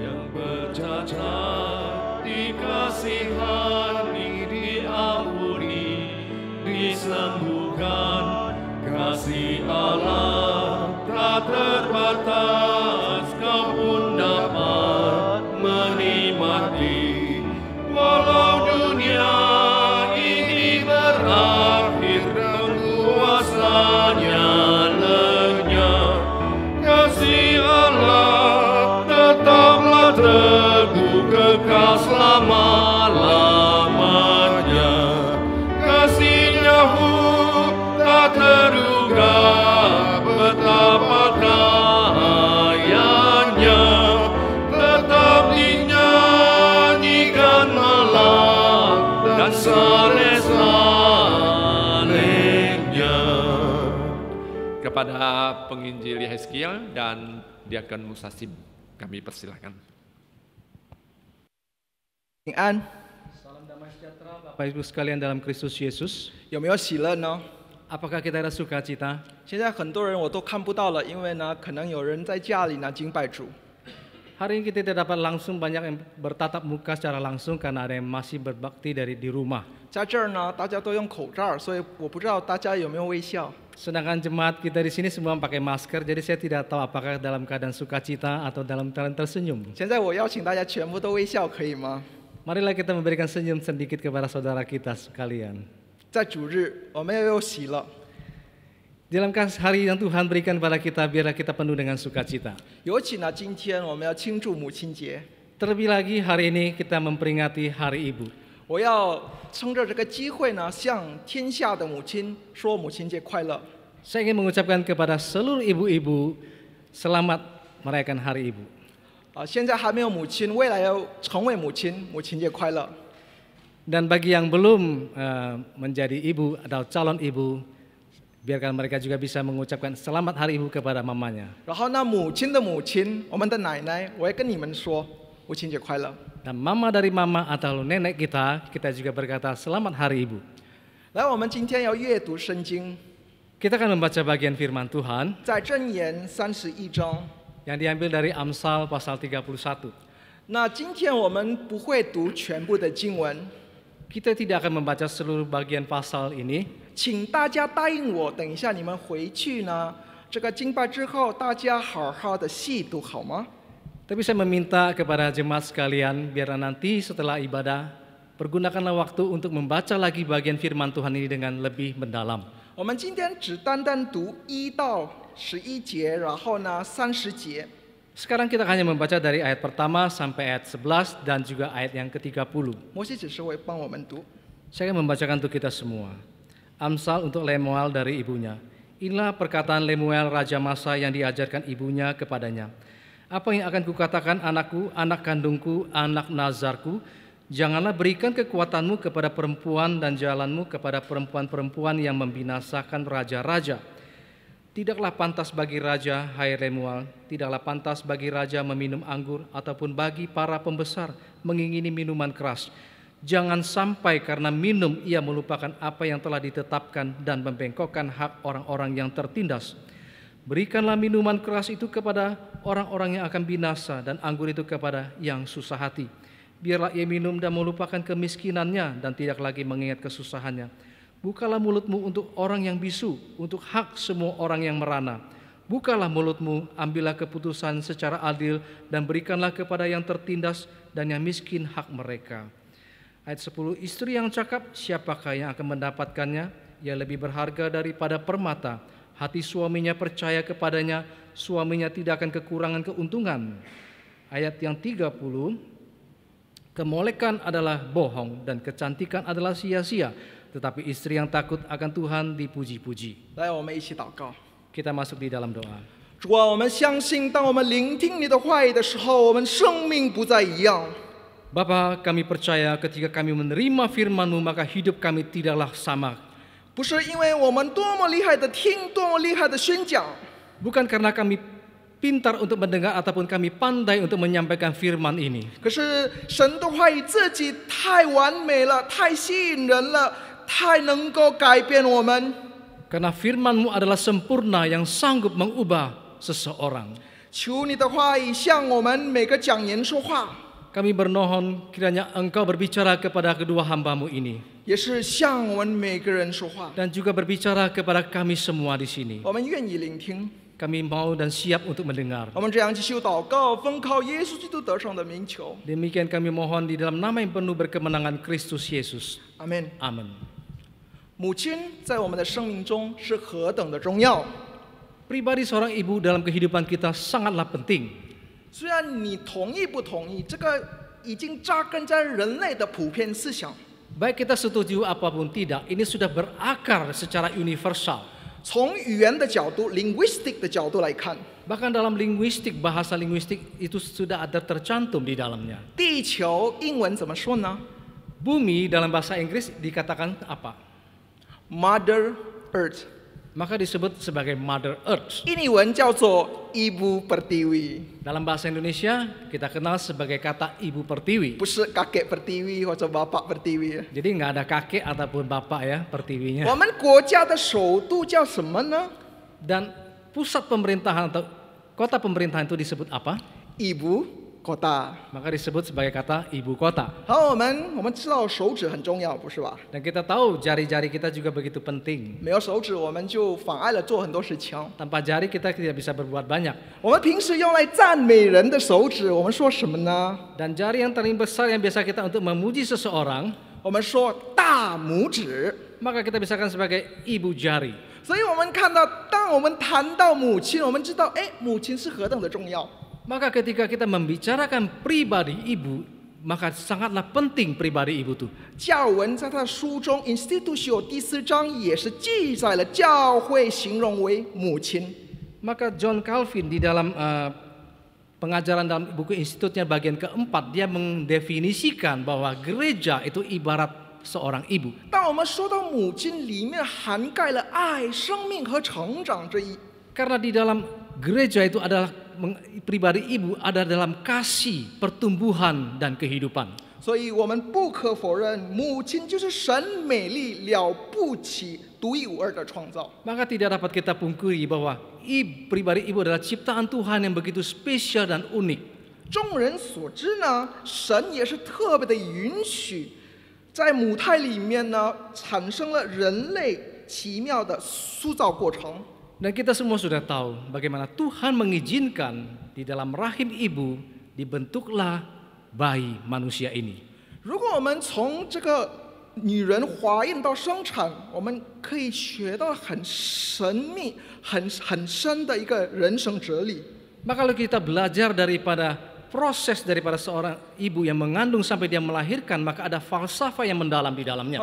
yang bercacat. Kitab Penginjil Yeskiel dan Diakon Musasim. Kami persilahkan. An. Salam damai sejahtera Bapak Ibu sekalian dalam Kristus Yesus. Ya, sila no. Apakah kita ada sukacita? Hari ini kita tidak dapat langsung banyak yang bertatap muka secara langsung karena ada yang masih berbakti dari di rumah. 在这儿呢，大家都用口罩，所以我不知道大家有没有微笑。Sedangkan jemaat kita di sini semua pakai masker, jadi saya tidak tahu apakah dalam keadaan sukacita atau dalam keadaan tersenyum. Marilah kita memberikan senyum sedikit kepada saudara kita sekalian. Dalam hari yang Tuhan berikan kepada kita, biarlah kita penuh dengan sukacita. Terlebih lagi hari ini kita memperingati Hari Ibu. 我要趁着这个机会呢，向天下的母亲说母亲节快乐。Saya ingin mengucapkan kepada seluruh ibu-ibu, selamat merayakan Hari Ibu。啊，现在还没有母亲，未来要成为母亲，母亲节快乐。Dan bagi yang belum menjadi ibu atau calon ibu, biarkan mereka juga bisa mengucapkan selamat Hari Ibu kepada mamanya。到那母亲的母亲，我们的奶奶，我要跟你们说。Dan mama dari mama atau nenek kita, kita juga berkata selamat hari ibu. kita akan membaca bagian firman Tuhan. Yang diambil dari Amsal pasal 31. kita tidak akan membaca seluruh bagian pasal ini. 请大家答应我，等一下你们回去呢，这个敬拜之后，大家好好的细读好吗？tapi saya meminta kepada jemaat sekalian biar nanti setelah ibadah pergunakanlah waktu untuk membaca lagi bagian firman Tuhan ini dengan lebih mendalam. Sekarang kita hanya membaca dari ayat pertama sampai ayat 11 dan juga ayat yang ke-30. Saya akan membacakan untuk kita semua. Amsal untuk Lemuel dari ibunya. Inilah perkataan Lemuel Raja Masa yang diajarkan ibunya kepadanya. Apa yang akan kukatakan anakku, anak kandungku, anak nazarku? Janganlah berikan kekuatanmu kepada perempuan dan jalanmu kepada perempuan-perempuan yang membinasakan raja-raja. Tidaklah pantas bagi raja, hai Remual, tidaklah pantas bagi raja meminum anggur ataupun bagi para pembesar mengingini minuman keras. Jangan sampai karena minum ia melupakan apa yang telah ditetapkan dan membengkokkan hak orang-orang yang tertindas.' Berikanlah minuman keras itu kepada orang-orang yang akan binasa dan anggur itu kepada yang susah hati. Biarlah ia minum dan melupakan kemiskinannya dan tidak lagi mengingat kesusahannya. Bukalah mulutmu untuk orang yang bisu, untuk hak semua orang yang merana. Bukalah mulutmu, ambillah keputusan secara adil dan berikanlah kepada yang tertindas dan yang miskin hak mereka. Ayat 10, istri yang cakap siapakah yang akan mendapatkannya? Ia lebih berharga daripada permata Hati suaminya percaya kepadanya, suaminya tidak akan kekurangan keuntungan. Ayat yang 30, kemolekan adalah bohong dan kecantikan adalah sia-sia, tetapi istri yang takut akan Tuhan dipuji-puji. Kita masuk di dalam doa. 主啊，我们相信，当我们聆听你的话语的时候，我们生命不再一样。Bapa, kami percaya ketika kami menerima Firmanmu maka hidup kami tidaklah sama 不是因为我们多么厉害的听，多么厉害的宣讲。Bukan karena kami pintar untuk mendengar ataupun kami pandai untuk menyampaikan firman ini. 可是神的话语自己太完美了，太吸引人了，太能够改变我们。Karena firmanmu adalah sempurna yang sanggup mengubah seseorang. 求你的话语向我们每个讲员说话。Kami bernohon kiranya engkau berbicara kepada kedua hambamu ini dan juga berbicara kepada kami semua di sini. Kami mau dan siap untuk mendengar. Demikian kami mohon di dalam nama yang penuh berkemenangan Kristus Yesus. Amin. Amin. 母亲在我们的生命中是何等的重要。Pribadi seorang ibu dalam kehidupan kita sangatlah penting. Baik kita setuju apapun tidak, ini sudah berakar secara universal. Bahkan bahkan dalam linguistik bahasa linguistik itu sudah ada tercantum di dalamnya. Bumi dalam bahasa Inggris dikatakan apa? Mother Earth. Maka disebut sebagai Mother Earth. Ini wan Ibu Pertiwi. Dalam bahasa Indonesia kita kenal sebagai kata Ibu Pertiwi. Pusat kakek Pertiwi atau bapak Pertiwi ya. Jadi nggak ada kakek ataupun bapak ya Pertiwinya. Waman show Shoutu Jiao Semana. Dan pusat pemerintahan atau kota pemerintahan itu disebut apa? Ibu kota. Maka disebut sebagai kata ibu kota. Dan kita tahu jari-jari kita juga begitu penting. Tanpa jari kita tidak bisa berbuat banyak. Dan jari yang paling besar yang biasa kita untuk memuji seseorang, maka kita bisa kan sebagai ibu jari. kita 所以我们看到，当我们谈到母亲，我们知道，哎，母亲是何等的重要。maka ketika kita membicarakan pribadi ibu, maka sangatlah penting pribadi ibu itu. dalam di Maka John Calvin di dalam uh, pengajaran dalam buku institutnya bagian keempat dia mendefinisikan bahwa gereja itu ibarat seorang ibu. Karena di dalam gereja itu adalah pribadi ibu kasih, ada dalam pertumbuhan dan kehidupan. Maka tidak dapat kita pungkiri bahwa ibu, pribadi ibu, adalah ciptaan Tuhan yang begitu spesial dan unik。众人所知呢，神也是特别的允许，在母胎里面呢，产生了人类奇妙的塑造过程。Dan kita semua sudah tahu bagaimana Tuhan mengizinkan di dalam rahim ibu dibentuklah bayi manusia ini. Maka kalau kita belajar daripada proses daripada seorang ibu yang mengandung sampai dia melahirkan, maka ada falsafah yang mendalam di dalamnya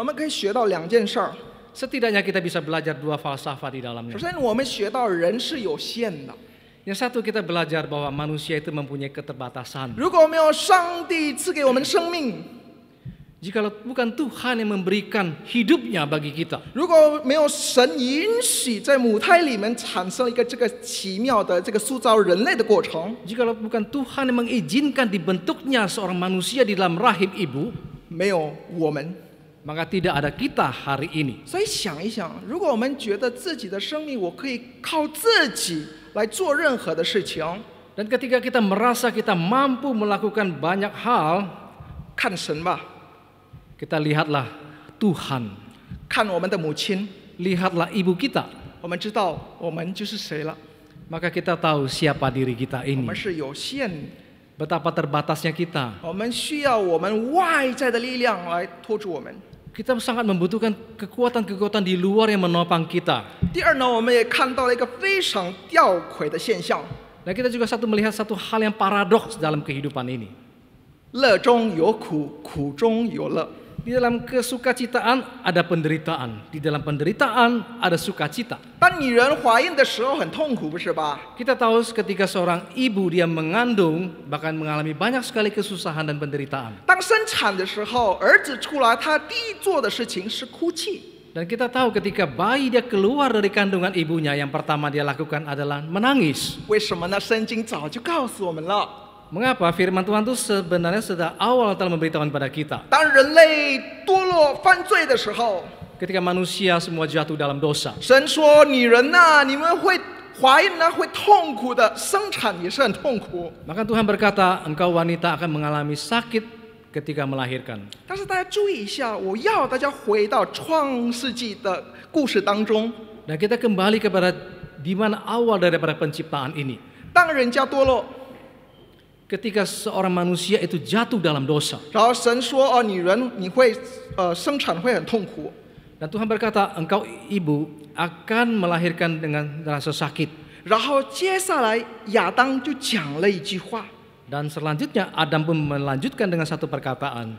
setidaknya kita bisa belajar dua falsafah di dalamnya. Yang satu kita belajar bahwa manusia itu mempunyai keterbatasan. Jika bukan Tuhan yang memberikan hidupnya bagi kita. Jika bukan Tuhan yang mengizinkan dibentuknya seorang manusia di dalam rahim ibu. 没有我们。maka tidak ada kita hari ini. 所以想一想，如果我们觉得自己的生命我可以靠自己来做任何的事情，Dan ketika kita merasa kita mampu melakukan banyak hal, kan Kita lihatlah Tuhan, Lihatlah ibu kita, 我们知道我们就是谁了，maka kita tahu siapa diri kita 我 ini. Betapa terbatasnya kita. Kita kita kita sangat membutuhkan kekuatan-kekuatan di luar yang menopang kita. Nah, kita juga satu melihat satu hal yang paradoks dalam kehidupan ini. 乐中有苦，苦中有乐。di dalam kesukacitaan ada penderitaan, di dalam penderitaan ada sukacita. Kita tahu ketika seorang ibu dia mengandung bahkan mengalami banyak sekali kesusahan dan penderitaan. Dan kita tahu ketika bayi dia keluar dari kandungan ibunya yang pertama dia lakukan adalah menangis. 为什么呢？圣经早就告诉我们了。Mengapa firman Tuhan itu sebenarnya sudah awal telah memberitahukan pada kita? Ketika manusia semua jatuh dalam dosa. Maka Tuhan berkata, engkau wanita akan mengalami sakit ketika melahirkan. Dan kita kembali kepada di mana awal daripada penciptaan ini. 当人家堕落 ketika seorang manusia itu jatuh dalam dosa. Dan Tuhan berkata, engkau ibu akan melahirkan dengan rasa sakit. Dan selanjutnya Adam pun melanjutkan dengan satu perkataan.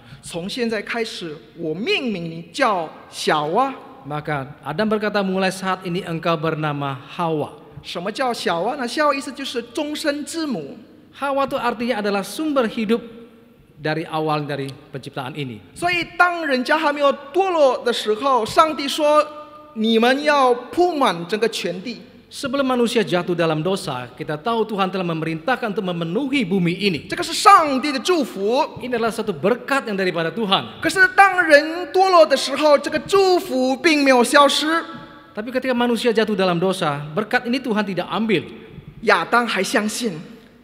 Maka Adam berkata mulai saat ini engkau bernama Hawa. 什么叫小啊？那小意思就是终身之母。Hawa itu artinya adalah sumber hidup dari awal dari penciptaan ini. Sebelum manusia jatuh dalam dosa, kita tahu Tuhan telah memerintahkan untuk memenuhi bumi ini. Ini adalah satu berkat yang daripada Tuhan. Tapi ketika manusia jatuh dalam dosa, berkat ini Tuhan tidak ambil. Ya 亚当还相信。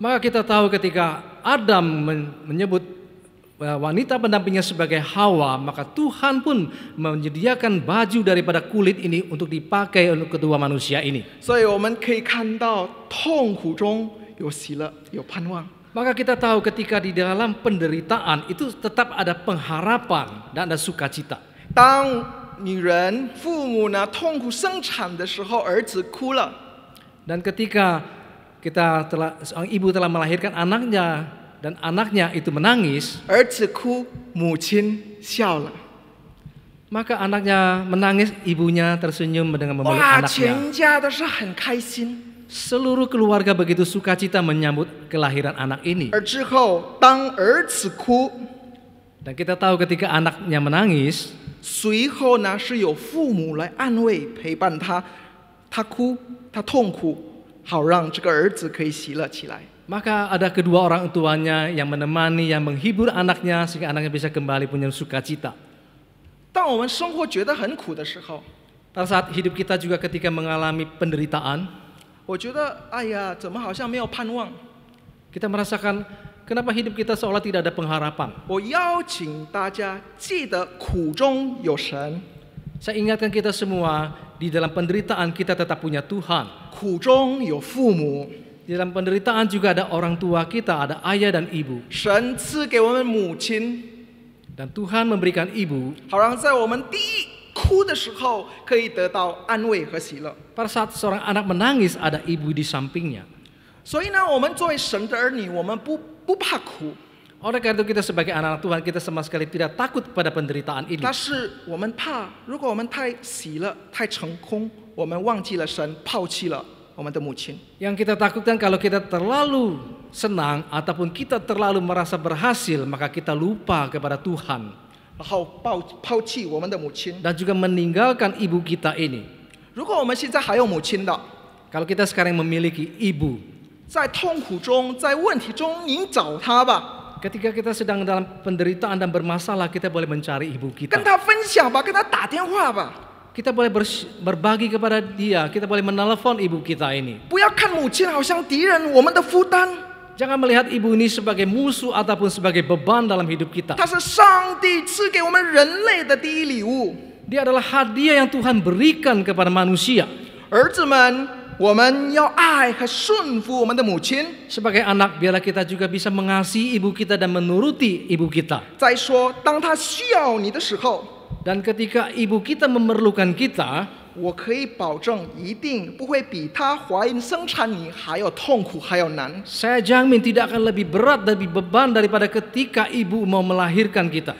Maka kita tahu ketika Adam menyebut e, wanita pendampingnya sebagai Hawa, maka Tuhan pun menyediakan baju daripada kulit ini untuk dipakai untuk kedua manusia ini. Maka kita tahu ketika di dalam penderitaan itu tetap ada pengharapan dan ada sukacita. Er dan ketika kita telah seorang ibu telah melahirkan anaknya dan anaknya itu menangis. Maka anaknya menangis, ibunya tersenyum dengan memeluk anaknya. Seluruh keluarga begitu sukacita menyambut kelahiran anak ini. Dan kita tahu ketika anaknya menangis, 随后呢是有父母来安慰陪伴他，他哭，他痛苦。好让这个儿子可以喜乐起来。Maka ada kedua orang tuanya yang menemani, yang menghibur anaknya sehingga anaknya bisa kembali punya sukacita. Pada saat hidup kita juga ketika mengalami penderitaan, kita merasakan kenapa hidup kita seolah tidak ada pengharapan. Saya ingatkan kita semua di dalam penderitaan kita tetap punya Tuhan. di dalam penderitaan juga ada orang tua kita, ada ayah dan ibu. dan Tuhan memberikan ibu. Pada saat seorang anak menangis ada ibu di sampingnya. 所以呢，我们作为神的儿女，我们不不怕苦。oleh karena itu kita sebagai anak-anak Tuhan kita sama sekali tidak takut pada penderitaan ini. Yang kita takutkan kalau kita terlalu senang ataupun kita terlalu merasa berhasil maka kita lupa kepada Tuhan. Dan juga meninggalkan ibu kita ini. Kalau kita sekarang memiliki ibu, Ketika kita sedang dalam penderitaan dan bermasalah, kita boleh mencari ibu kita. Kita boleh berbagi kepada dia, kita boleh menelpon ibu kita ini. Jangan melihat ibu ini sebagai musuh ataupun sebagai beban dalam hidup kita. Dia adalah hadiah yang Tuhan berikan kepada manusia. 儿子们, sebagai anak biarlah kita juga bisa mengasihi ibu kita dan menuruti ibu kita. Dan ketika ibu kita memerlukan kita, saya jamin tidak akan lebih berat dari beban daripada ketika ibu mau melahirkan kita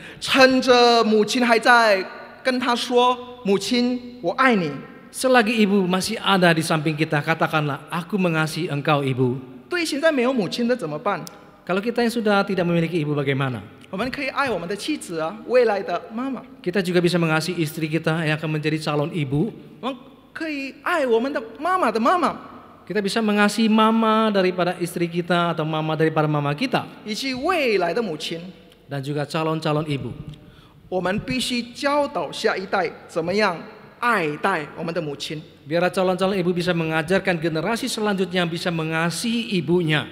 selagi ibu masih ada di samping kita, katakanlah, aku mengasihi engkau ibu. Kalau kita yang sudah tidak memiliki ibu bagaimana? Kita juga bisa mengasihi istri kita yang akan menjadi calon ibu. Kita bisa mengasihi mama daripada istri kita atau mama daripada mama kita. Dan juga calon-calon ibu. 我们必须教导下一代怎么样 Biar calon calon-calon ibu bisa mengajarkan generasi selanjutnya bisa mengasihi ibunya.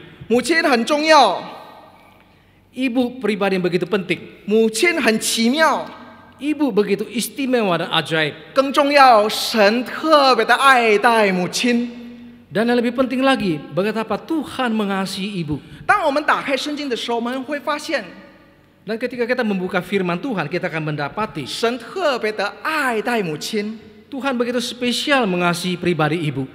Ibu pribadi yang begitu penting. Ibu begitu istimewa dan ajaib. yang lebih penting lagi, bagaimana Tuhan mengasihi ibu. Dan ketika kita membuka firman Tuhan, kita akan mendapati Tuhan begitu spesial mengasihi pribadi ibu.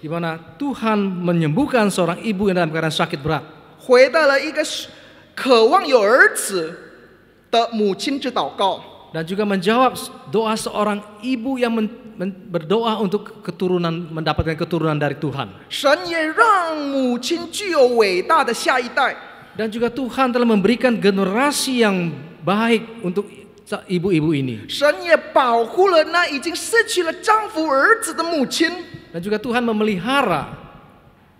Di mana Tuhan menyembuhkan seorang ibu yang dalam keadaan sakit berat. Dan juga menjawab doa seorang ibu yang berdoa untuk keturunan mendapatkan keturunan dari Tuhan. Dan juga Tuhan telah memberikan generasi yang baik untuk ibu-ibu ini. Dan juga Tuhan memelihara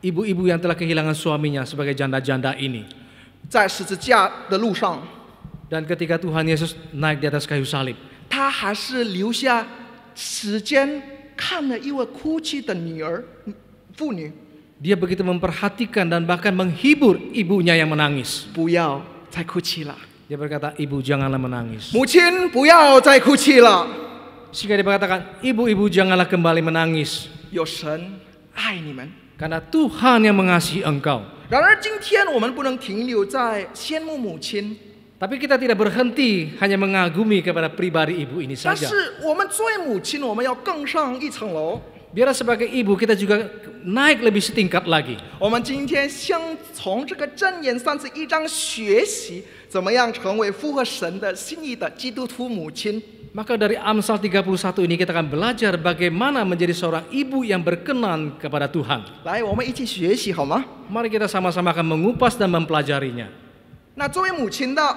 ibu-ibu yang telah kehilangan suaminya sebagai janda-janda ini. Dan ketika Tuhan Yesus naik di atas kayu salib. 时间看了一位哭泣的女儿妇女。Dia begitu memperhatikan dan bahkan menghibur ibunya yang menangis. tak Dia berkata, ibu janganlah menangis. tak Sehingga dia berkatakan, ibu-ibu janganlah kembali menangis. ai ni men. Karena Tuhan yang mengasihi engkau. Dan hari ini kita tidak boleh berhenti di 然而今天我们不能停留在羡慕母亲。tapi kita tidak berhenti hanya mengagumi kepada pribadi ibu ini saja. Biar sebagai ibu kita juga naik lebih setingkat lagi. Maka dari Amsal 31 ini kita akan belajar bagaimana menjadi seorang ibu yang berkenan kepada Tuhan. Mari kita sama-sama akan mengupas dan mempelajarinya. 那作为母亲的，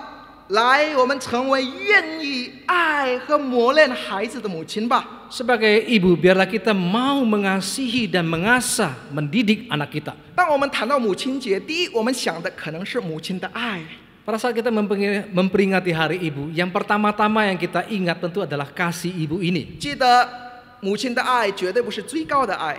来，我们成为愿意爱和磨练孩子的母亲吧。Sebagai ibu, biarlah kita mau mengasihi dan mengasah, mendidik anak kita. 当我们谈到母亲节，第一，我们想的可能是母亲的爱。Pada saat kita memperingati Hari Ibu, yang pertama-tama yang kita ingat tentu adalah kasih ibu ini. 记得，母亲的爱绝对不是最高的爱。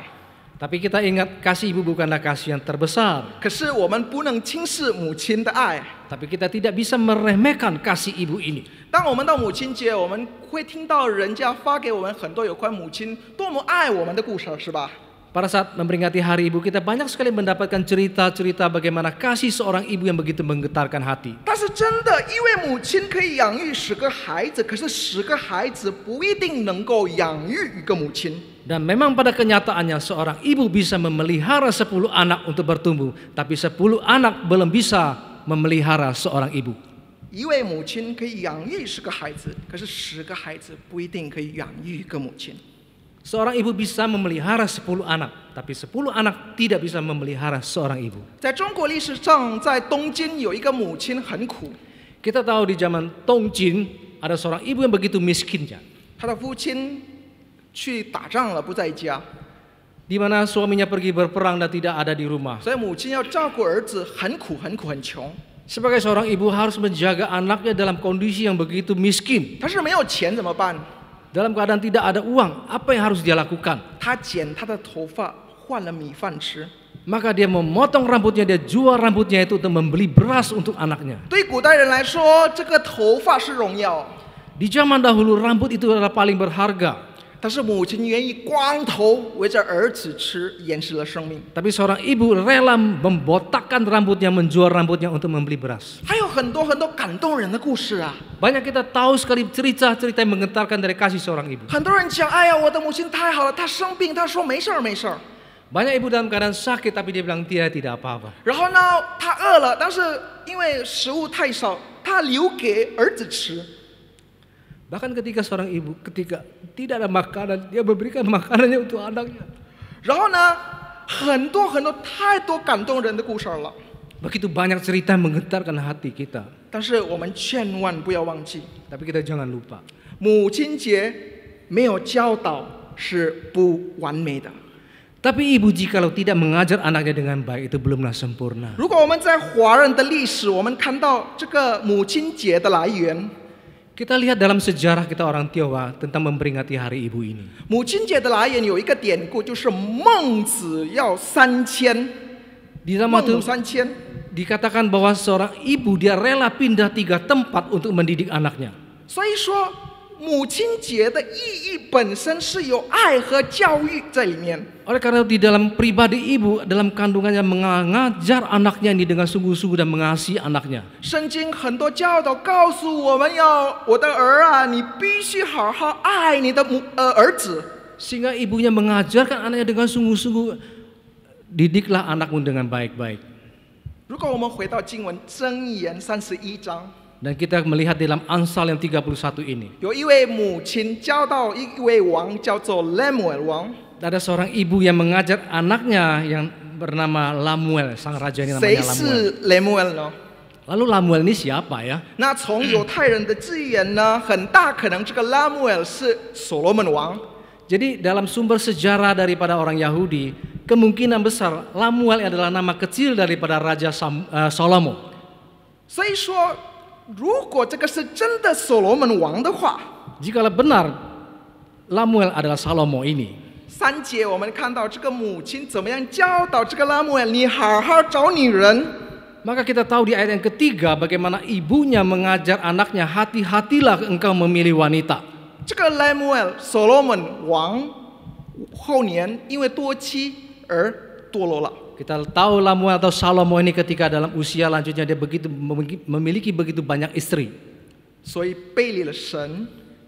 Tapi kita ingat kasih ibu bukanlah kasih yang terbesar. 可是我们不能轻视母亲的爱。tapi kita tidak bisa meremehkan kasih ibu ini. 当我们到母亲节，我们会听到人家发给我们很多有关母亲多么爱我们的故事，是吧？Pada saat memperingati Hari Ibu, kita banyak sekali mendapatkan cerita-cerita bagaimana kasih seorang ibu yang begitu menggetarkan hati. Dan memang pada kenyataannya seorang ibu bisa memelihara 10 anak untuk bertumbuh, tapi 10 anak belum bisa memelihara seorang ibu. Seorang ibu bisa memelihara 10 anak, tapi 10 anak tidak bisa memelihara seorang ibu. Kita tahu di zaman Tongjin ada seorang ibu yang begitu miskinnya di mana suaminya pergi berperang dan tidak ada di rumah. Sebagai seorang ibu harus menjaga anaknya dalam kondisi yang begitu miskin. Dalam keadaan tidak ada uang, apa yang harus dia lakukan? Maka dia memotong rambutnya, dia jual rambutnya itu untuk membeli beras untuk anaknya. Di zaman dahulu rambut itu adalah paling berharga. 但是母亲愿意光头围着儿子吃，延迟了生命。Tapi seorang ibu rela membotakkan rambutnya, menjual rambutnya untuk membeli beras. Banyak kita tahu sekali cerita-cerita yang menggetarkan dari kasih seorang ibu. Banyak ibu dalam keadaan sakit tapi dia bilang dia tidak apa-apa. 然后呢，她饿了，但是因为食物太少，她留给儿子吃。Bahkan ketika seorang ibu, ketika tidak ada makanan, dia memberikan makanannya untuk anaknya. Begitu banyak cerita menggetarkan hati kita. Tapi kita jangan lupa. tapi ibu jika kalau tidak mengajar anaknya dengan baik itu belumlah sempurna. 如果我们在华人的历史，我们看到这个母亲节的来源。kita lihat dalam sejarah kita orang Tionghoa tentang memperingati Hari Ibu ini. Di Rama itu bahwa seorang ibu dia rela pindah tiga tempat untuk mendidik anaknya. 所以说，母亲节的意义本身是有爱和教育在里面。Oleh karena di dalam pribadi ibu dalam kandungannya mengajar anaknya ini dengan sungguh-sungguh dan mengasihi anaknya. 圣经很多教导告诉我们要我的儿啊，你必须好好爱你的母呃儿子。Sehingga ibunya mengajarkan anaknya dengan sungguh-sungguh didiklah anakmu dengan baik-baik. 如果我们回到经文箴言三十一章。dan kita melihat dalam Amsal yang 31 ini. Ada seorang ibu yang mengajar anaknya yang bernama Lamuel, sang raja ini namanya Lamuel. Lalu Lamuel ini siapa ya? Nah, Jadi dalam sumber sejarah daripada orang Yahudi, kemungkinan besar Lamuel adalah nama kecil daripada Raja Sam, uh, Salomo. 所以说 jika benar Lamuel adalah Salomo ini, ini。三节我们看到这个母亲怎么样教导这个拉穆尔，你好好找女人。Maka kita tahu di ayat yang ketiga bagaimana ibunya mengajar anaknya hati-hatilah engkau memilih wanita. 这个拉穆尔所罗门王后年因为多妻而堕落了。kita tahu lamu atau Salomo ini ketika dalam usia lanjutnya dia begitu memiliki begitu banyak istri.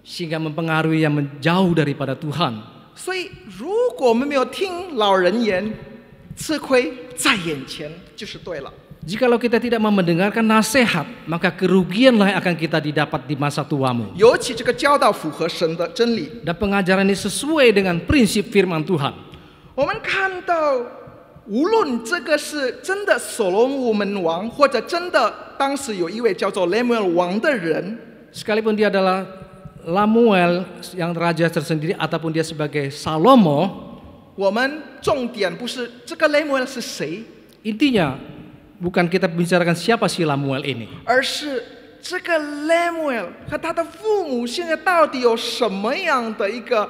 Sehingga mempengaruhi yang menjauh daripada Tuhan. Jikalau kita tidak mau mendengarkan nasihat, maka kerugianlah yang akan kita didapat di masa tuamu. Dan pengajaran ini sesuai dengan prinsip firman Tuhan. 我们看到无论这个是真的所罗门王，或者真的当时有一位叫做 Lemuel 王的人，sekalipun dia adalah Lamuel yang raja tersendiri ataupun dia sebagai Salomo，我们重点不是这个 Lemuel 是谁，intinya bukan kita bicarakan siapa si Lamuel ini，而是这个 Lemuel 和他的父母现在到底有什么样的一个。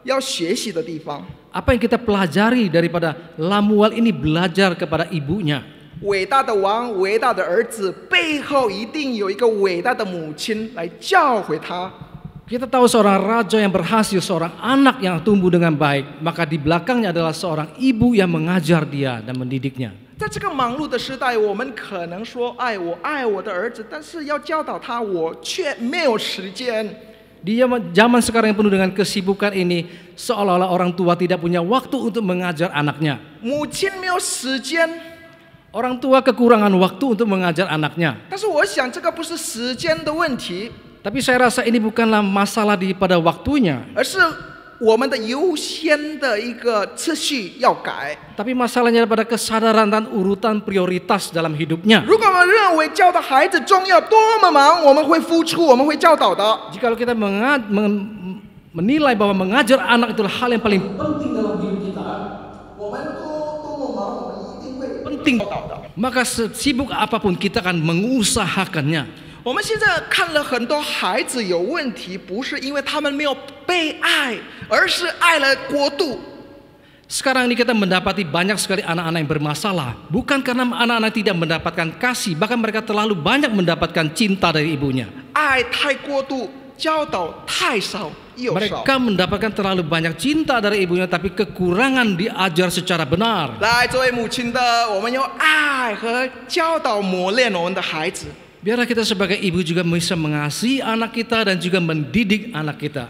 apa yang kita pelajari daripada Lamual ini belajar kepada ibunya. Kita tahu seorang raja yang berhasil, seorang anak yang tumbuh dengan baik, maka di belakangnya adalah seorang ibu yang mengajar dia dan mendidiknya. 在这个忙碌的时代，我们可能说：“爱我爱我的儿子，但是要教导他，我却没有时间。” Di zaman sekarang yang penuh dengan kesibukan ini, seolah-olah orang tua tidak punya waktu untuk mengajar anaknya. Mungkin Orang tua kekurangan waktu untuk mengajar anaknya. Tapi saya rasa ini bukanlah masalah di pada waktunya. 我们的优先的一个次序要改。Tapi masalahnya pada kesadaran dan urutan prioritas dalam hidupnya. Jika kita mengaj menilai bahwa mengajar anak itulah hal yang paling penting dalam hidup kita, penting. Maka sibuk apapun kita akan mengusahakannya. 我们现在看了很多孩子有问题，不是因为他们没有被爱，而是爱了过度。Sekarang ini kita mendapati banyak sekali anak-anak yang bermasalah. Bukan karena anak-anak tidak mendapatkan kasih, bahkan mereka terlalu banyak mendapatkan cinta dari ibunya. Mereka mendapatkan terlalu banyak cinta dari ibunya, tapi kekurangan diajar secara benar. 来，作为母亲的，我们用爱和教导磨练我们的孩子。Biarlah kita sebagai ibu juga bisa mengasihi anak kita dan juga mendidik anak kita.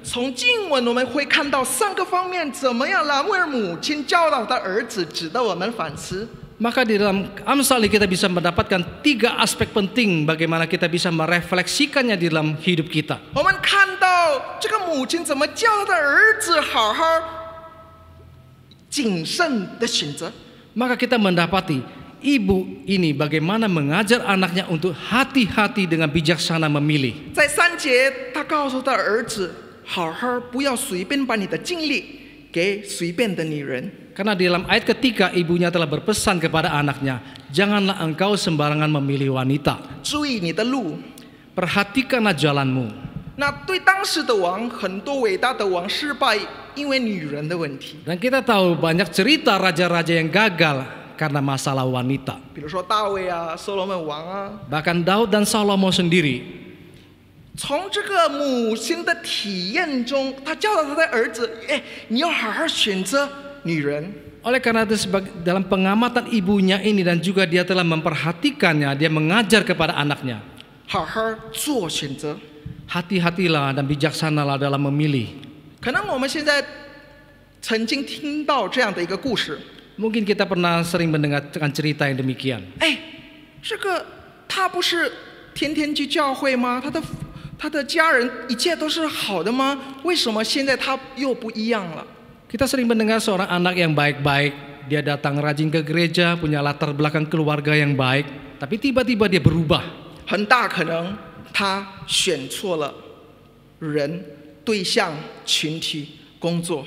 Maka di dalam Amsal kita bisa mendapatkan tiga aspek penting bagaimana kita bisa merefleksikannya di dalam hidup kita. Maka kita mendapati ibu ini bagaimana mengajar anaknya untuk hati-hati dengan bijaksana memilih. Karena di dalam ayat ketiga ibunya telah berpesan kepada anaknya, janganlah engkau sembarangan memilih wanita. Perhatikanlah jalanmu. Dan kita tahu banyak cerita raja-raja yang gagal karena masalah wanita. Ya, ah. Bahkan Daud dan Salomo sendiri er eh, Oleh karena itu dalam pengamatan ibunya ini dan juga dia telah memperhatikannya, dia mengajar kepada anaknya. Hati-hatilah dan bijaksanalah dalam memilih. 可能我们现在曾经听到这样的一个故事。Mungkin kita pernah sering mendengarkan cerita yang demikian. Eh, kita sering mendengar seorang anak yang baik-baik, dia datang rajin ke gereja, punya latar belakang keluarga yang baik, tapi tiba-tiba dia berubah. 很大可能他选错了人、对象、群体、工作。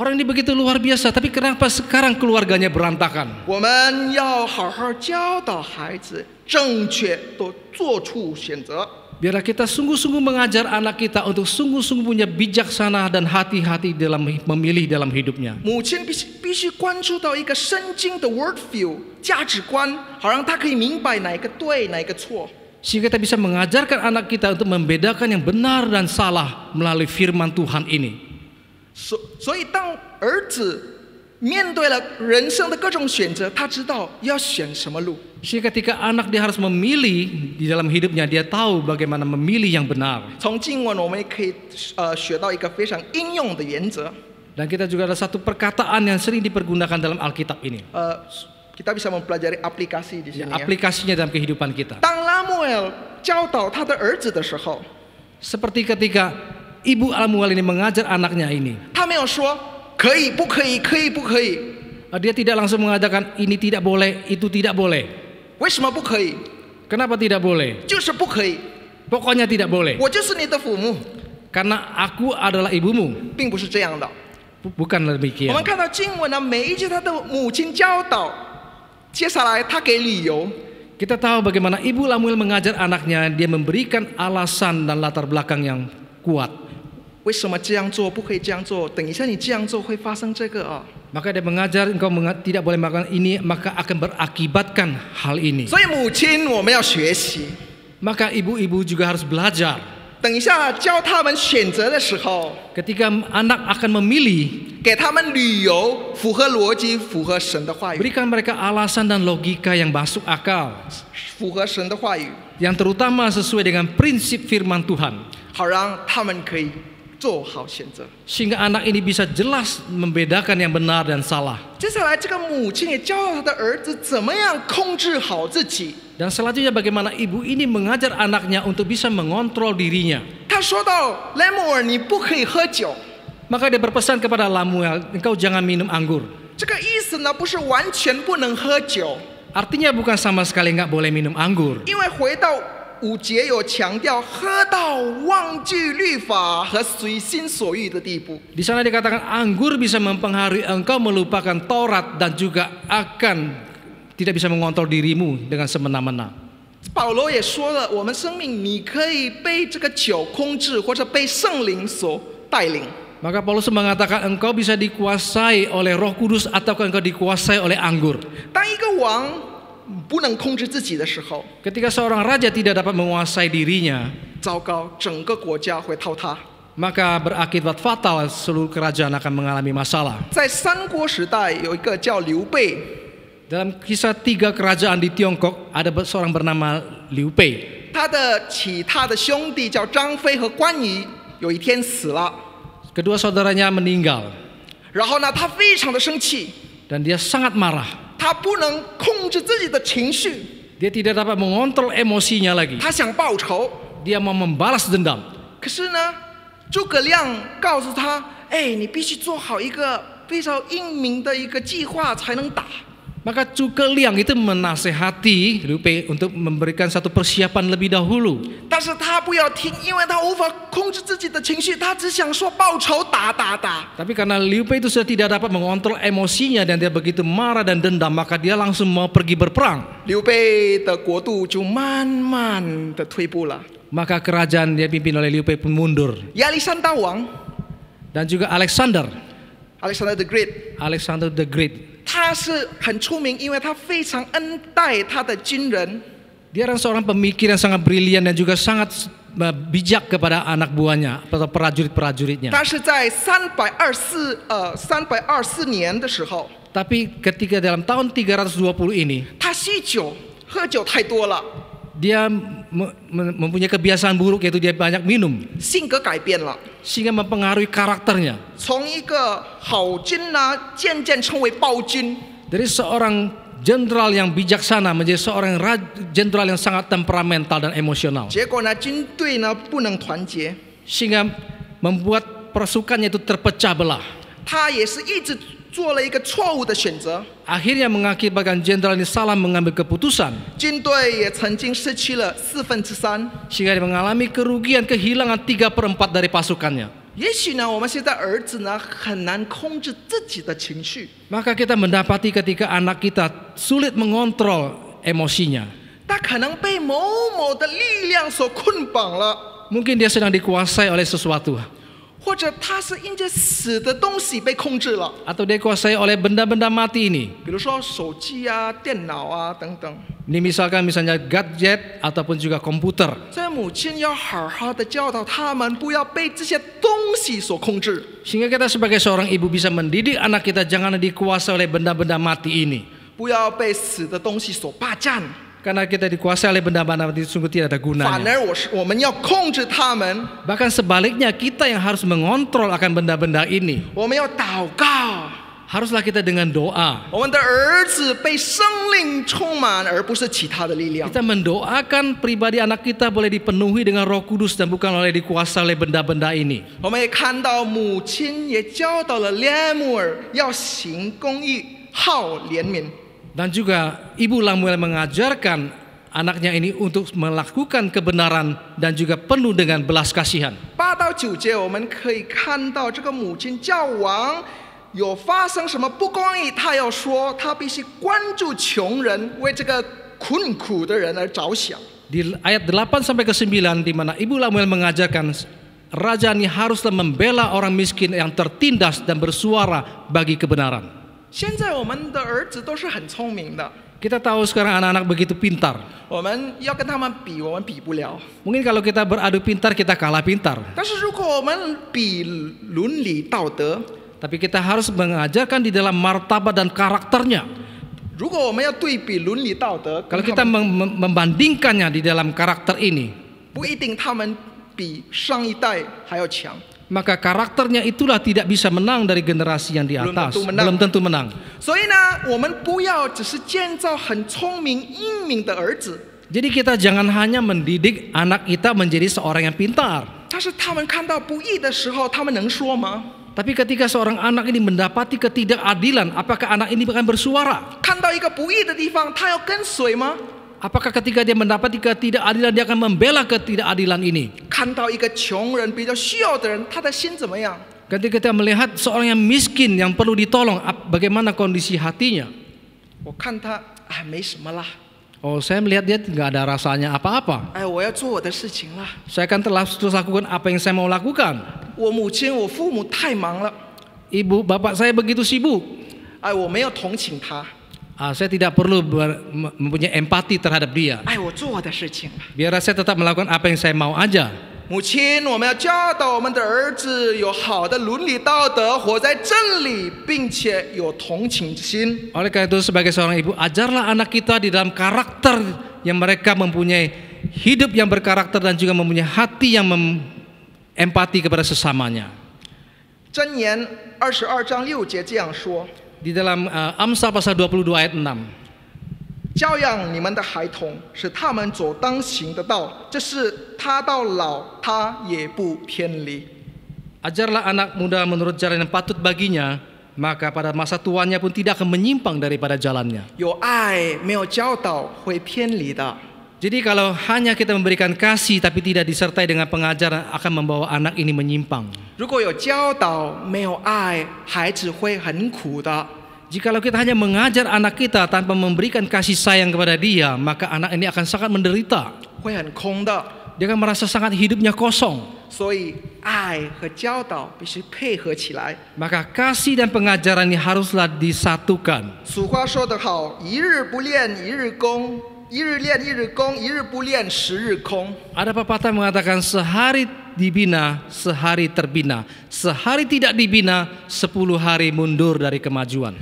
Orang ini begitu luar biasa, tapi kenapa sekarang keluarganya berantakan? Biarlah kita sungguh-sungguh mengajar anak kita untuk sungguh-sungguh punya bijaksana dan hati-hati dalam memilih dalam hidupnya. Sehingga kita bisa mengajarkan anak kita untuk membedakan yang benar dan salah melalui firman Tuhan ini. 所所以，当儿子面对了人生的各种选择，他知道要选什么路。Sehingga ketika anak dia harus memilih di dalam hidupnya, dia tahu bagaimana memilih yang benar. 从经文我们可以呃学到一个非常应用的原则。Dan kita juga ada satu perkataan yang sering dipergunakan dalam Alkitab ini. Uh, kita bisa mempelajari aplikasi di ya, sini. Ya, aplikasinya dalam kehidupan kita. Tang Lamuel "Seperti ketika ibu al ini mengajar anaknya ini. Dia tidak langsung mengatakan ini tidak boleh, itu tidak boleh. Kenapa tidak boleh? Pokoknya tidak boleh. Karena aku adalah ibumu. Bukan demikian. Kita tahu bagaimana ibu Lamuel mengajar anaknya, dia memberikan alasan dan latar belakang yang kuat. 为什么这样做不可以这样做？等一下你这样做会发生这个哦。Maka dia mengajar engkau tidak boleh makan ini maka akan berakibatkan hal ini. Jadi ibu ibu-ibu juga harus belajar. Ketika anak akan memilih, berikan mereka alasan dan logika yang masuk akal, yang terutama sesuai dengan prinsip firman Tuhan sehingga anak ini bisa jelas membedakan yang benar dan salah. 接下来，这个母亲也教她的儿子怎么样控制好自己。Dan selanjutnya bagaimana ibu ini mengajar anaknya untuk bisa mengontrol dirinya. Maka dia berpesan kepada Lamuel, engkau jangan minum anggur. Artinya bukan sama sekali nggak boleh minum anggur. 五节有强调喝到忘记律法和随心所欲的地步。Di sana dikatakan anggur bisa mempengaruhi engkau melupakan Taurat dan juga akan tidak bisa mengontrol dirimu dengan semena-mena. 保罗也说了，我们生命你可以被这个酒控制，或者被圣灵所带领。Maka Paulus mengatakan engkau bisa dikuasai oleh Roh Kudus atau engkau dikuasai oleh anggur. 当一个王 ketika seorang raja tidak dapat menguasai dirinya, maka berakibat fatal seluruh kerajaan akan mengalami masalah. Dalam kisah tiga kerajaan di Tiongkok ada seorang bernama Liu Bei. Kedua saudaranya meninggal. Dan dia sangat marah. 他不能控制自己的情绪，他想报仇，他想报答，可是呢，诸葛亮告诉他：“哎，你必须做好一个非常英明的一个计划才能打。” Maka Cuke Liang itu menasehati Lupe untuk memberikan satu persiapan lebih dahulu. Ya, Tapi karena Liu Pei itu sudah tidak dapat mengontrol emosinya dan dia begitu marah dan dendam, maka dia langsung mau pergi berperang. Liu Maka kerajaan yang dipimpin oleh Liu pun mundur. Tawang ya, Dan juga Alexander. Alexander the Great. Alexander the Great 他是很出名，因为他非常恩待他的军人。Dia adalah seorang pemikir yang sangat brilian dan juga sangat eh, bijak kepada anak buahnya atau prajurit-prajuritnya. Tapi ketika dalam tahun 320 ini, dia mempunyai kebiasaan buruk yaitu dia banyak minum. Sehingga mempengaruhi karakternya. Dari seorang jenderal yang bijaksana menjadi seorang jenderal yang sangat temperamental dan emosional. Sehingga membuat pasukannya itu terpecah belah. 他也是一直 Akhirnya mengakibatkan jenderal ini salah mengambil keputusan. Sehingga dia mengalami kerugian kehilangan tiga perempat dari pasukannya. Maka kita mendapati ketika anak kita sulit mengontrol emosinya. Mungkin dia sedang dikuasai oleh sesuatu. Atau dikuasai oleh benda-benda mati ini. Ini misalkan misalnya gadget ataupun juga komputer. Sehingga kita sebagai seorang ibu bisa mendidik anak kita jangan dikuasai oleh benda-benda mati ini. 不要被死的东西所霸占。karena kita dikuasai oleh benda-benda itu sungguh tidak ada gunanya. Oh, Bahkan sebaliknya kita yang harus mengontrol akan benda-benda ini. Oh, Haruslah kita dengan doa. Oh, er kita mendoakan pribadi anak kita boleh dipenuhi dengan Roh Kudus dan bukan oleh dikuasai oleh benda-benda ini. Kita kan dan juga Ibu Lamuel mengajarkan anaknya ini untuk melakukan kebenaran dan juga penuh dengan belas kasihan. Di ayat 8 sampai ke 9 di mana Ibu Lamuel mengajarkan raja ini haruslah membela orang miskin yang tertindas dan bersuara bagi kebenaran. 现在我们的儿子都是很聪明的。Kita tahu sekarang anak-anak begitu pintar. Mungkin kalau kita beradu pintar kita kalah pintar. Tapi kita harus mengajarkan di dalam martabat dan karakternya. Kalau kita membandingkannya di dalam karakter ini maka karakternya itulah tidak bisa menang dari generasi yang di atas. Belum tentu menang. Er Jadi kita jangan hanya mendidik anak kita menjadi seorang yang pintar. Tapi kan ketika seorang anak ini mendapati ketidakadilan, apakah anak ini akan bersuara? Kan Apakah ketika dia mendapati ketidakadilan dia akan membela ketidakadilan ini? Ketika kita melihat seorang yang miskin yang perlu ditolong, bagaimana kondisi hatinya? Oh, saya melihat dia tidak ada rasanya apa-apa. Saya akan terus, terus lakukan apa yang saya mau lakukan. Ibu, bapak saya begitu sibuk. 哎，我没有同情他。Uh, saya tidak perlu ber, mempunyai empati terhadap dia. Biar saya tetap melakukan apa yang saya mau aja. 母亲，我们要教导我们的儿子有好的伦理道德，活在真理，并且有同情心。Oleh karena itu, sebagai seorang ibu, ajarlah anak kita di dalam karakter yang mereka mempunyai hidup yang berkarakter dan juga mempunyai hati yang mem empati kepada sesamanya. 箴言二十二章六节这样说。di dalam uh, eh, Amsal pasal 22 ayat 6. 教养你们的孩童，使他们走当行的道，这是他到老他也不偏离。Ajarlah anak muda menurut jalan yang patut baginya, maka pada masa tuanya pun tidak akan menyimpang daripada jalannya. 有爱没有教导会偏离的。jadi kalau hanya kita memberikan kasih tapi tidak disertai dengan pengajaran akan membawa anak ini menyimpang. Jika kita hanya mengajar anak kita tanpa memberikan kasih sayang kepada dia, maka anak ini akan sangat menderita. Dia akan merasa sangat hidupnya kosong. Maka kasih dan pengajaran ini haruslah disatukan. 俗话说得好，一日不练一日功。ada pepatah mengatakan sehari dibina, sehari terbina. Sehari tidak dibina, sepuluh hari mundur dari kemajuan.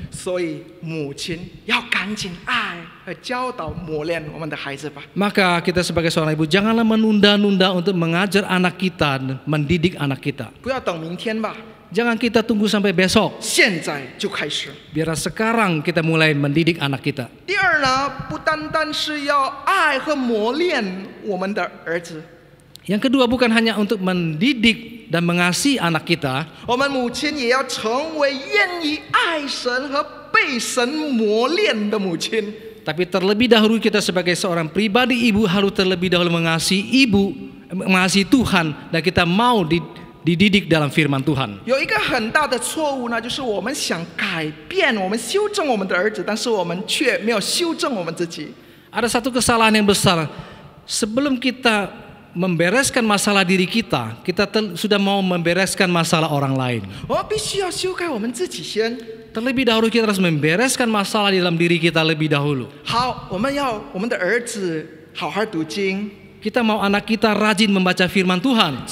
Maka kita sebagai seorang ibu janganlah menunda-nunda untuk mengajar anak kita, mendidik anak kita. 不要等明天吧。Jangan kita tunggu sampai besok. Biar sekarang kita mulai mendidik anak kita. Yang kedua bukan hanya untuk mendidik dan mengasihi anak kita. Tapi terlebih dahulu kita sebagai seorang pribadi ibu harus terlebih dahulu mengasihi ibu, mengasihi Tuhan dan kita mau di dididik dalam firman Tuhan. Ada satu kesalahan yang besar. Sebelum kita membereskan masalah diri kita, kita sudah mau membereskan masalah orang lain. Terlebih dahulu kita harus membereskan masalah di dalam diri kita lebih dahulu. 好，我们要我们的儿子好好读经。kita mau anak kita rajin membaca firman Tuhan.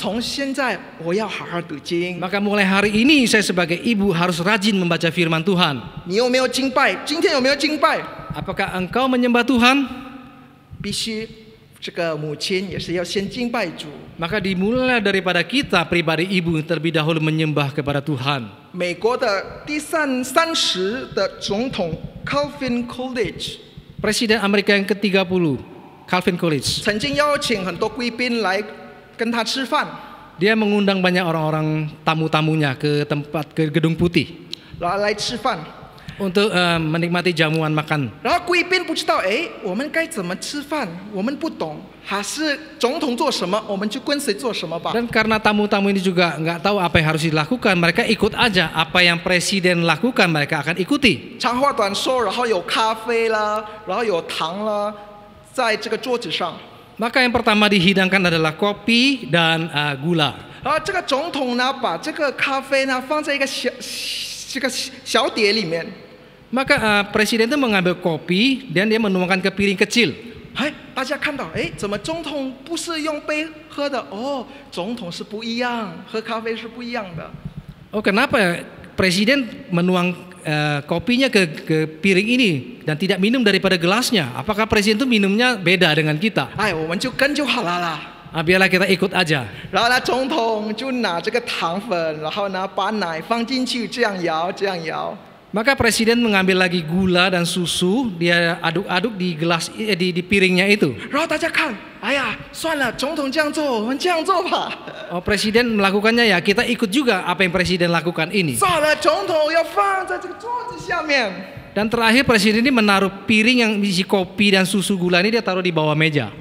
Maka mulai hari ini saya sebagai ibu harus rajin membaca firman Tuhan. Apakah engkau menyembah Tuhan? Maka dimulai daripada kita pribadi ibu terlebih dahulu menyembah kepada Tuhan. Presiden Amerika yang ke-30 Calvin Coolidge. 曾经邀请很多贵宾来跟他吃饭。Dia mengundang banyak orang-orang tamu-tamunya ke tempat ke Gedung Putih. lalu 来吃饭。untuk uh, eh, menikmati jamuan makan. Lalu eh, Dan karena tamu-tamu ini juga nggak tahu apa yang harus dilakukan, mereka ikut aja apa yang presiden lakukan, mereka akan ikuti. 长话短说，然后有咖啡啦，然后有糖啦。在这个桌子上。Maka yang pertama dihidangkan adalah kopi dan uh, gula. 而这个总统呢，把这个咖啡呢放在一个小这个小碟里面。Maka uh, presiden itu mengambil kopi dan dia menuangkan ke piring kecil. 哎，大家看到，哎，怎么总统不是用杯喝的？哦，总统是不一样，喝咖啡是不一样的。Oh, kenapa presiden menuang Eh, kopinya ke, ke piring ini dan tidak minum daripada gelasnya, apakah presiden itu minumnya beda dengan kita? ayo Ay, Nah, biarlah kita ikut aja. Lalu, maka presiden mengambil lagi gula dan susu, dia aduk-aduk di gelas eh, di, di piringnya itu. Kan? Oh, presiden melakukannya ya, kita ikut juga apa yang presiden lakukan ini. Ya, dan terakhir presiden ini menaruh piring yang isi kopi dan susu gula ini dia taruh di bawah meja.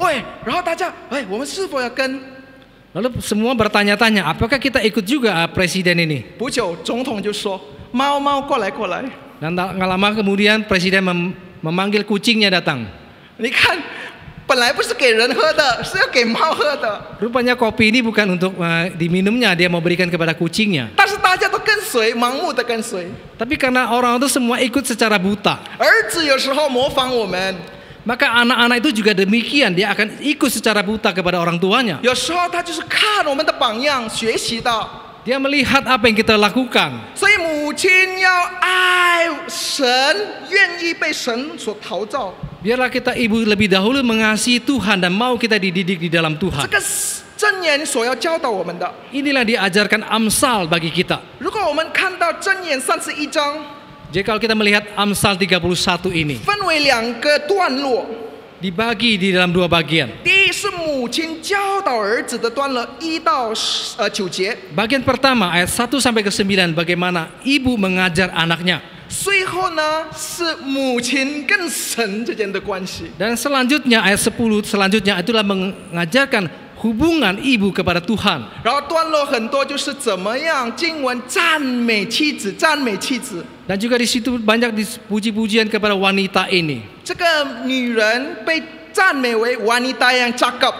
Lalu semua bertanya-tanya, apakah kita ikut juga ah, presiden ini? 不久，总统就说。mau-mau kolai-kolai. Dan tak lama kemudian presiden memanggil kucingnya datang. Ini kan Rupanya kopi ini bukan untuk eh, diminumnya, dia mau berikan kepada kucingnya. Tapi karena orang itu semua ikut secara buta. Maka anak-anak itu juga demikian, dia akan ikut secara buta kepada orang tuanya. Dia melihat apa yang kita lakukan. Biarlah kita ibu lebih dahulu mengasihi Tuhan dan mau kita dididik di dalam Tuhan. Inilah diajarkan Amsal bagi kita. Jika kita melihat Amsal 31 ini. 分为两个段落。dibagi di dalam dua bagian. Bagian pertama ayat 1 sampai ke 9 bagaimana ibu mengajar anaknya. Dan selanjutnya ayat 10 selanjutnya itulah mengajarkan hubungan ibu kepada Tuhan. Dan juga di situ banyak puji pujian kepada wanita ini. wanita yang cakap.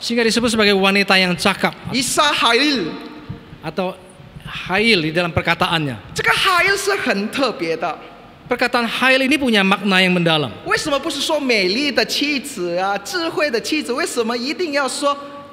Sehingga disebut sebagai wanita yang cakap. Isa Hail atau Hail di dalam perkataannya. Hail Perkataan Hail ini punya makna yang mendalam. 为什么不是说美丽的妻子啊，智慧的妻子？为什么一定要说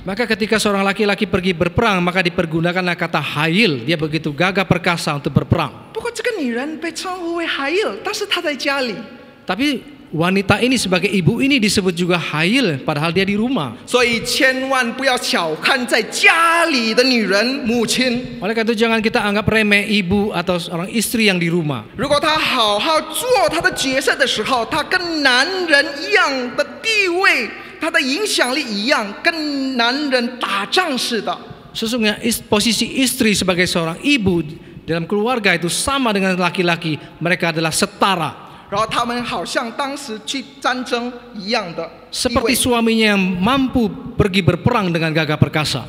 Maka ketika seorang laki-laki pergi berperang, maka dipergunakanlah kata hail. Dia begitu gagah perkasa untuk berperang. Tapi wanita ini sebagai ibu ini disebut juga hail padahal dia di rumah. Kan Oleh itu jangan kita anggap remeh ibu atau orang istri yang di rumah. Jika dia 他的影响力一样，跟男人打仗似的。Sesungguhnya posisi istri sebagai seorang ibu dalam keluarga itu sama dengan laki-laki, mereka adalah setara. 然后他们好像当时去战争一样的。Seperti suaminya yang mampu pergi berperang dengan gagah perkasa.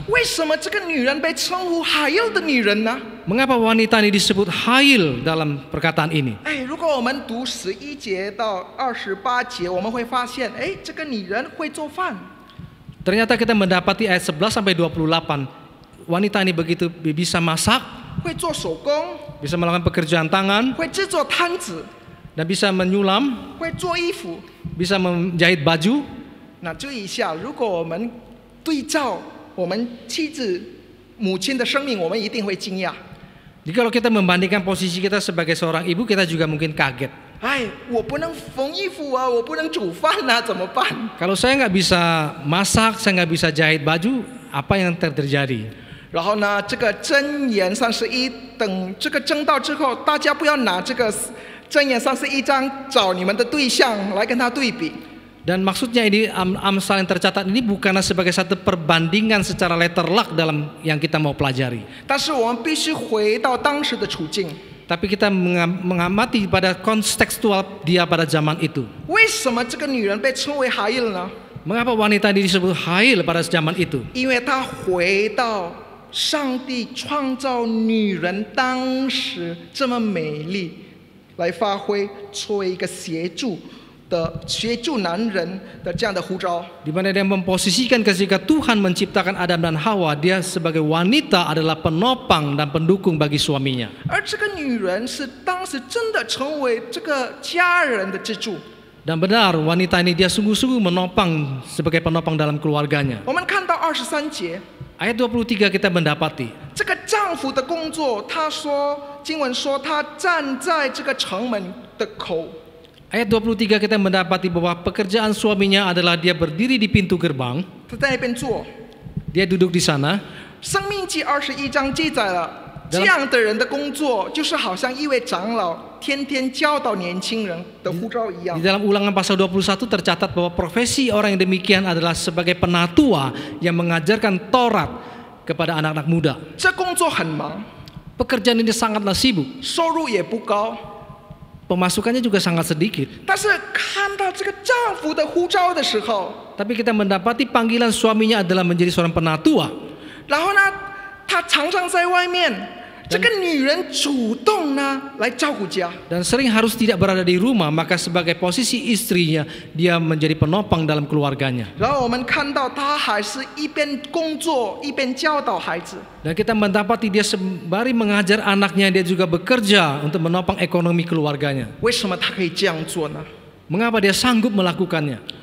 Mengapa wanita ini disebut Hail dalam perkataan ini? Eh，Ternyata kita mendapati ayat 11 sampai 28 wanita ini begitu bisa masak, bisa melakukan pekerjaan tangan, dan bisa menyulam, bisa menjahit baju. Nah, 注意一下，如果我们对照我们妻子母亲的生命，我们一定会惊讶。jadi kalau kita membandingkan posisi kita sebagai seorang ibu, kita juga mungkin kaget. Hai, ah, nah, Kalau saya nggak bisa masak, saya nggak bisa jahit baju, apa yang terjadi? Nah, nah, Lalu, dan maksudnya ini am Amsal yang tercatat ini bukanlah sebagai satu perbandingan secara letter luck dalam yang kita mau pelajari. Tapi kita mengamati pada kontekstual dia pada zaman itu. Mengapa wanita ini disebut Hail pada zaman itu? Karena 的协助男人的这样的呼召，di mana dia memposisikan ketika Tuhan menciptakan Adam dan Hawa, dia sebagai wanita adalah penopang dan pendukung bagi suaminya. dan benar wanita ini dia sungguh-sungguh menopang sebagai penopang dalam keluarganya. Ayat 23 kita mendapati 这个丈夫的工作，他说经文说他站在这个城门的口。Ayat 23 kita mendapati bahwa pekerjaan suaminya adalah dia berdiri di pintu gerbang. Dia duduk di sana. Di dalam ulangan pasal 21 tercatat bahwa profesi orang yang demikian adalah sebagai penatua yang mengajarkan Taurat kepada anak-anak muda. Pekerjaan ini sangatlah sibuk. 收入也不高。Pemasukannya juga sangat sedikit. Tapi kita mendapati panggilan suaminya adalah menjadi seorang penatua. 然后呢，他常常在外面 dan sering harus tidak berada di rumah, maka sebagai posisi istrinya dia menjadi penopang dalam keluarganya. Kan Dan kita mendapati dia sembari mengajar anaknya, dia juga bekerja untuk menopang ekonomi keluarganya. Mengapa dia sanggup melakukannya?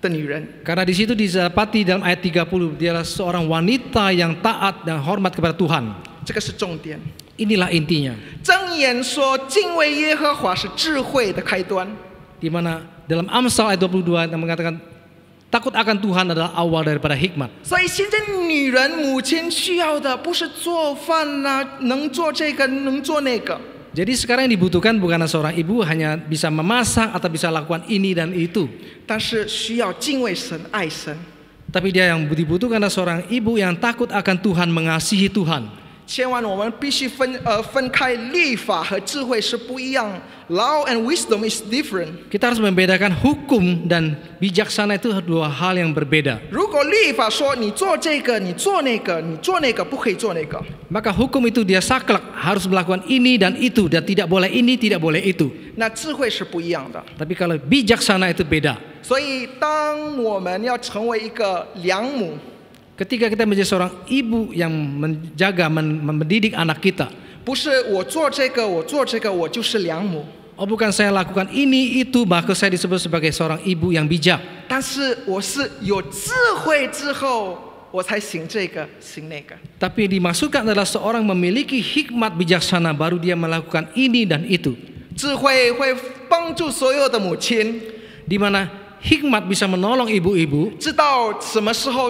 Karena di situ didapati dalam ayat 30 adalah seorang wanita yang taat dan hormat kepada Tuhan. Inilah intinya. Di mana dalam Amsal ayat 22 yang mengatakan takut akan Tuhan adalah awal daripada hikmat. Jadi, jadi sekarang yang dibutuhkan bukan seorang ibu hanya bisa memasak atau bisa lakukan ini dan itu. Tapi dia yang dibutuhkan adalah seorang ibu yang takut akan Tuhan, mengasihi Tuhan. 千万，我们必须分呃分开立法和智慧是不一样，law and wisdom is different。kita harus membedakan hukum dan bijaksana itu dua hal yang berbeda. berbeda。如果立法说你做这个，你做那个，你做那个不可以做那个，maka hukum itu dia saklek harus melakukan ini dan itu dan tidak boleh ini tidak boleh itu。那智慧是不一样的。tapi kalau bijaksana itu beda。所以，当我们要成为一个良母。Ketika kita menjadi seorang ibu yang menjaga, mendidik anak kita. Oh bukan saya lakukan ini itu maka saya disebut sebagai seorang ibu yang bijak. Tapi dimasukkan adalah seorang memiliki hikmat bijaksana baru dia melakukan ini dan itu. Di mana hikmat bisa menolong ibu-ibu. 知道什么时候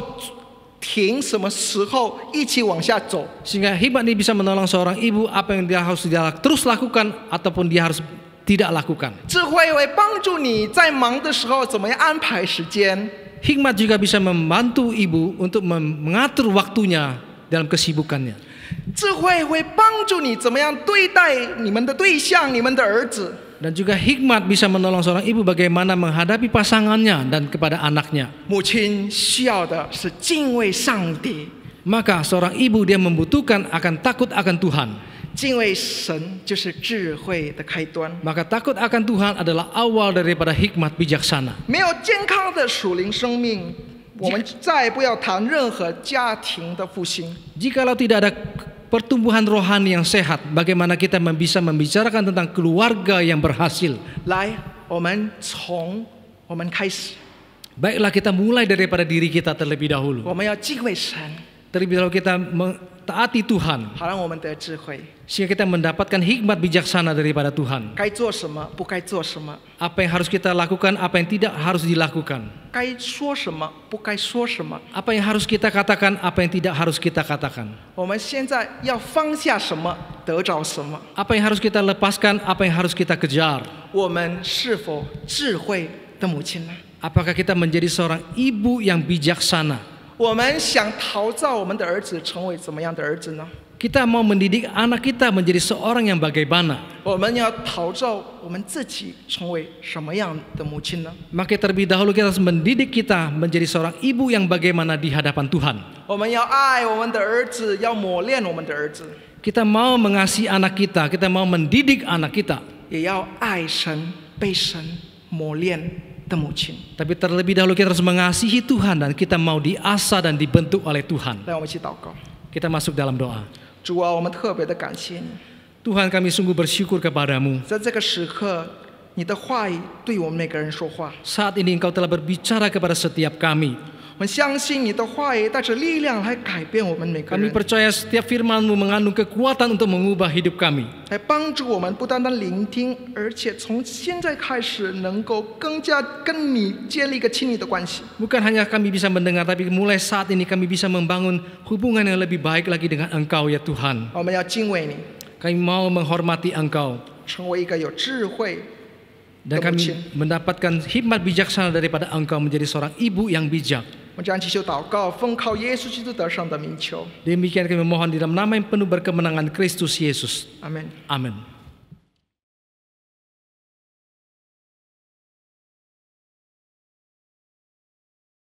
停什么时候一起往下走。Sehingga hikmat ini bisa menolong seorang ibu apa yang dia harus dia terus lakukan ataupun dia harus tidak lakukan. juga bisa membantu ibu untuk mengatur waktunya dalam kesibukannya。智慧会帮助你怎么样对待你们的对象、你们的儿子？dan juga hikmat bisa menolong seorang ibu bagaimana menghadapi pasangannya dan kepada anaknya. Maka seorang ibu dia membutuhkan akan takut akan Tuhan. Maka takut akan Tuhan adalah awal daripada hikmat bijaksana. Jikalau tidak ada pertumbuhan rohani yang sehat, bagaimana kita bisa membicarakan tentang keluarga yang berhasil. Baiklah kita mulai daripada diri kita terlebih dahulu. Ya, terlebih dahulu kita taati Tuhan. Sehingga kita mendapatkan hikmat bijaksana daripada Tuhan. Apa yang harus kita lakukan, apa yang tidak harus dilakukan. Apa yang harus kita katakan, apa yang tidak harus kita katakan. Apa yang harus kita lepaskan, apa yang harus kita kejar. Apakah kita menjadi seorang ibu yang bijaksana? Kita mau mendidik anak kita menjadi seorang yang bagaimana? Maka terlebih dahulu kita harus mendidik kita menjadi seorang ibu yang bagaimana di hadapan Tuhan. Kita mau mengasihi anak kita, kita mau mendidik anak kita temucin. Tapi terlebih dahulu kita harus mengasihi Tuhan dan kita mau diasah dan dibentuk oleh Tuhan. Kita masuk dalam doa. Tuhan kami sungguh bersyukur kepadamu. Saat ini engkau telah berbicara kepada setiap kami. Kami percaya setiap firmanmu mengandung kekuatan untuk mengubah hidup kami. Bukan hanya kami bisa mendengar, tapi mulai saat ini kami bisa membangun hubungan yang lebih baik lagi dengan Engkau ya Tuhan. Kami mau menghormati Engkau. Dan kami mendapatkan hikmat bijaksana daripada Engkau menjadi seorang ibu yang bijak menjanji Yesus tahu kau, 靠耶稣基督得胜的名求。Demikian kami mohon di dalam nama yang penuh berkemenangan Kristus Yesus. Amin. Amin.